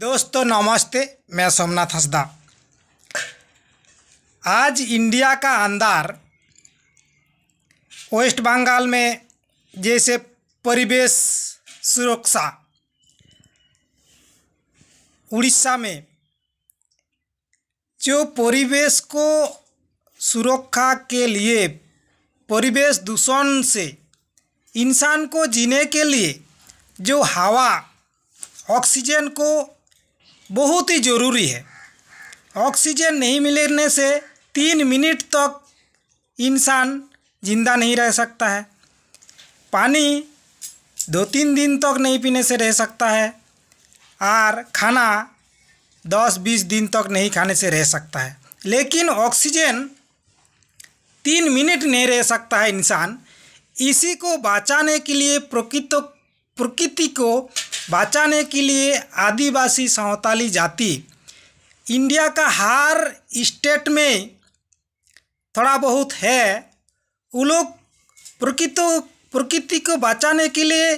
दोस्तों नमस्ते मैं सोमनाथ हंसदा आज इंडिया का अंदर वेस्ट बंगाल में जैसे परिवेश सुरक्षा उड़ीसा में जो परिवेश को सुरक्षा के लिए परिवेश दूषण से इंसान को जीने के लिए जो हवा ऑक्सीजन को बहुत ही ज़रूरी है ऑक्सीजन नहीं मिलने से तीन मिनट तक इंसान ज़िंदा नहीं रह सकता है पानी दो तीन दिन तक नहीं पीने से रह सकता है और खाना दस बीस दिन तक नहीं खाने से रह सकता है लेकिन ऑक्सीजन तीन मिनट नहीं रह सकता है इंसान इसी को बचाने के लिए प्रकृत प्रकृति को बचाने के लिए आदिवासी सांताली जाति इंडिया का हर स्टेट में थोड़ा बहुत है वो लोग प्रकृत प्रकृति को बचाने के लिए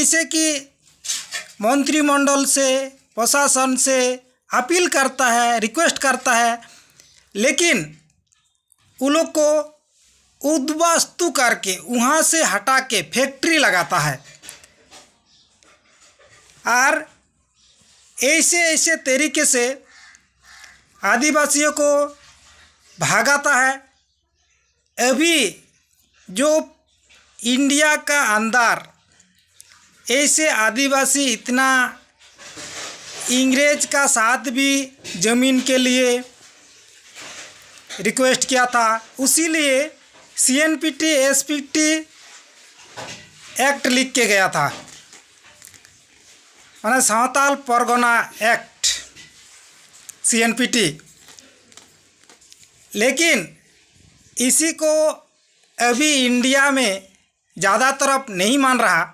ऐसे कि मंत्रिमंडल से प्रशासन से अपील करता है रिक्वेस्ट करता है लेकिन उन लोग को उद्वास्तु करके वहाँ से हटा के फैक्ट्री लगाता है और ऐसे ऐसे तरीके से आदिवासियों को भागाता है अभी जो इंडिया का अंदर ऐसे आदिवासी इतना इंग्रेज का साथ भी ज़मीन के लिए रिक्वेस्ट किया था उसी लिए C N P T S P T act लिख के गया था मैं Santhal Pargana act C N P T लेकिन इसी को अभी इंडिया में ज़्यादा तरफ नहीं मान रहा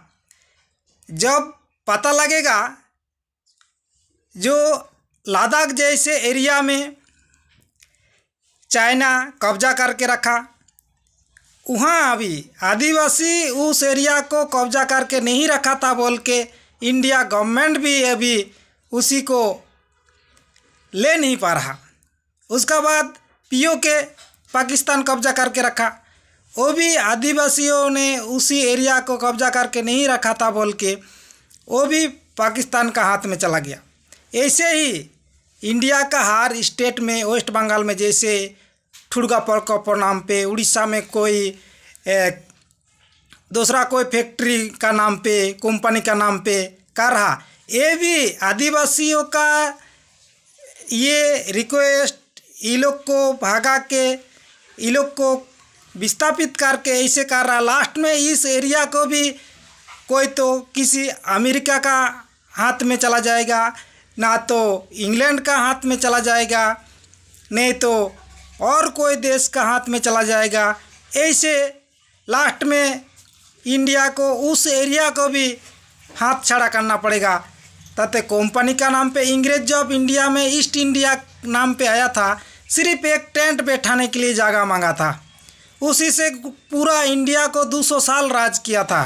जब पता लगेगा जो लद्दाख जैसे एरिया में चाइना कब्जा करके रखा वहाँ अभी आदिवासी उस एरिया को कब्जा करके नहीं रखा था बोल के इंडिया गवर्नमेंट भी अभी उसी को ले नहीं पा रहा उसका बाद पीओ के पाकिस्तान कब्जा करके रखा वो भी आदिवासियों ने उसी एरिया को कब्जा करके नहीं रखा था बोल के वो भी पाकिस्तान का हाथ में चला गया ऐसे ही इंडिया का हर स्टेट में वेस्ट बंगाल में जैसे ठुड़गा पर नाम पे उड़ीसा में कोई दूसरा कोई फैक्ट्री का नाम पे कंपनी का नाम पे कर रहा ये भी आदिवासियों का ये रिक्वेस्ट ये लोग को भागा के ये लोग को विस्थापित करके ऐसे कर रहा लास्ट में इस एरिया को भी कोई तो किसी अमेरिका का हाथ में चला जाएगा ना तो इंग्लैंड का हाथ में चला जाएगा नहीं तो और कोई देश का हाथ में चला जाएगा ऐसे लास्ट में इंडिया को उस एरिया को भी हाथ छड़ा करना पड़ेगा तथे कंपनी का नाम पे इंग्रेज जब इंडिया में ईस्ट इंडिया नाम पे आया था सिर्फ एक टेंट बैठाने के लिए जगह मांगा था उसी से पूरा इंडिया को 200 साल राज किया था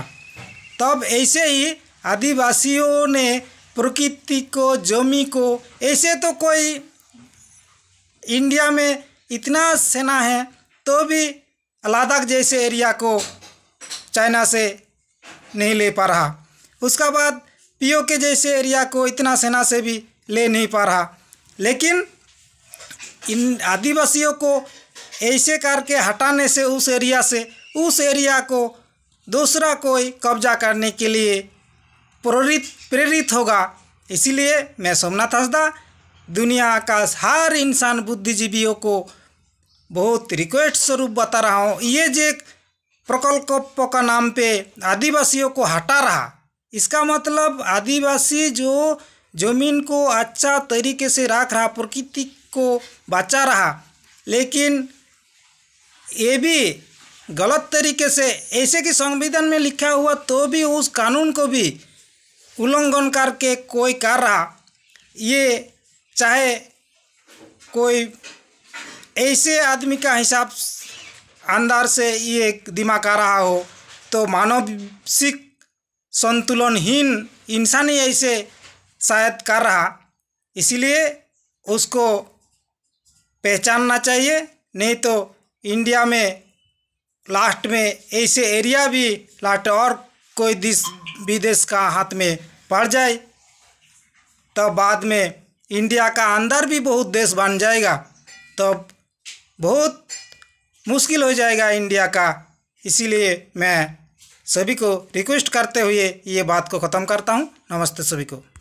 तब ऐसे ही आदिवासियों ने प्रकृति को जमी को ऐसे तो कोई इंडिया में इतना सेना है तो भी लद्दाख जैसे एरिया को चाइना से नहीं ले पा रहा उसका बाद पीओ के जैसे एरिया को इतना सेना से भी ले नहीं पा रहा लेकिन इन आदिवासियों को ऐसे करके हटाने से उस एरिया से उस एरिया को दूसरा कोई कब्जा करने के लिए प्रेरित प्रेरित होगा इसीलिए मैं सोमनाथ हंसदा दुनिया का हर इंसान बुद्धिजीवियों को बहुत रिक्वेस्ट स्वरूप बता रहा हूँ ये जो प्रकल्प का नाम पे आदिवासियों को हटा रहा इसका मतलब आदिवासी जो जमीन को अच्छा तरीके से रख रहा प्रकृति को बचा रहा लेकिन ये भी गलत तरीके से ऐसे कि संविधान में लिखा हुआ तो भी उस कानून को भी उल्लंघन करके कोई कर रहा ये चाहे कोई ऐसे आदमी का हिसाब अंदर से ये दिमाग आ रहा हो तो मानसिक संतुलनहीन इंसान ही ऐसे शायद कर रहा इसलिए उसको पहचानना चाहिए नहीं तो इंडिया में लास्ट में ऐसे एरिया भी लास्ट और कोई देश विदेश का हाथ में पड़ जाए तब तो बाद में इंडिया का अंदर भी बहुत देश बन जाएगा तब तो बहुत मुश्किल हो जाएगा इंडिया का इसीलिए मैं सभी को रिक्वेस्ट करते हुए ये बात को ख़त्म करता हूँ नमस्ते सभी को